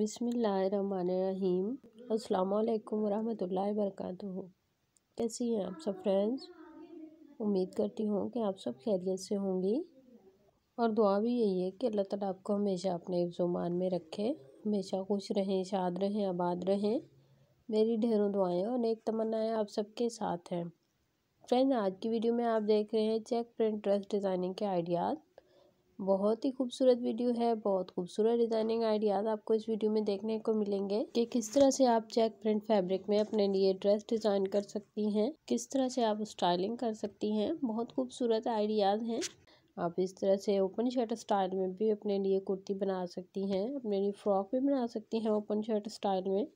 बिसमीम् अल्लाम वरहमल वर्क कैसी हैं आप सब फ्रेंड्स उम्मीद करती हूँ कि आप सब खैरियत से होंगी और दुआ भी यही है कि अल्लाह ताला आपको हमेशा अपने जुमान में रखे हमेशा खुश रहें शाद रहें आबाद रहें मेरी ढेरों दुआएं और नेक तमन्नाएं आप सबके साथ हैं फ्रेंड्स आज की वीडियो में आप देख रहे हैं चेक प्रिंट ड्रेस डिज़ाइनिंग के आइडियाज़ बहुत ही खूबसूरत वीडियो है बहुत खूबसूरत डिजाइनिंग आइडियाज आपको इस वीडियो में देखने को मिलेंगे कि किस तरह से आप चेक प्रिंट फैब्रिक में अपने लिए ड्रेस डिजाइन कर सकती हैं किस तरह से आप स्टाइलिंग कर सकती हैं बहुत खूबसूरत आइडियाज हैं आप इस तरह से ओपन शर्ट स्टाइल में भी अपने लिए कुर्ती बना सकती हैं अपने लिए फ्रॉक भी बना सकती हैं ओपन शर्ट स्टाइल में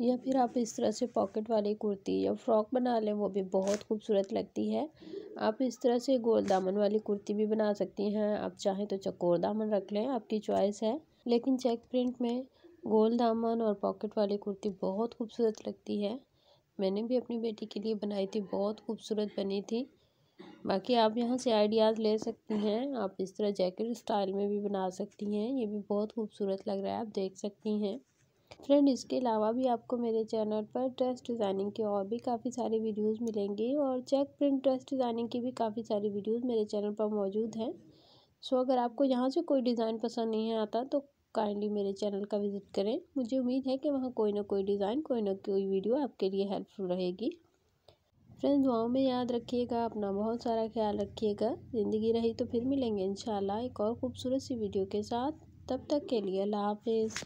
या फिर आप इस तरह से पॉकेट वाली कुर्ती या फ्रॉक बना लें वो भी बहुत खूबसूरत लगती है आप इस तरह से गोल दामन वाली कुर्ती भी बना सकती हैं आप चाहें तो चकोर दामन रख लें आपकी चॉइस है लेकिन चेक प्रिंट में गोल दामन और पॉकेट वाली कुर्ती बहुत खूबसूरत लगती है मैंने भी अपनी बेटी के लिए बनाई थी बहुत खूबसूरत बनी थी बाकी आप यहाँ से आइडियाज़ ले सकती हैं आप इस तरह जैकेट स्टाइल में भी बना सकती हैं ये भी बहुत खूबसूरत लग रहा है आप देख सकती हैं फ्रेंड इसके अलावा भी आपको मेरे चैनल पर ड्रेस डिज़ाइनिंग के और भी काफ़ी सारे वीडियोस मिलेंगे और चेक प्रिंट ड्रेस डिज़ाइनिंग की भी काफ़ी सारी वीडियोस मेरे चैनल पर मौजूद हैं सो अगर आपको यहाँ से कोई डिज़ाइन पसंद नहीं आता तो काइंडली मेरे चैनल का विज़िट करें मुझे उम्मीद है कि वहाँ कोई ना कोई डिज़ाइन कोई ना कोई वीडियो आपके लिए हेल्पफुल रहेगी फ्रेंड्स दुआओं में याद रखिएगा अपना बहुत सारा ख्याल रखिएगा ज़िंदगी रही तो फिर मिलेंगे इंशाल्लाह एक और खूबसूरत सी वीडियो के साथ तब तक के लिए अल्लाह हाफिज़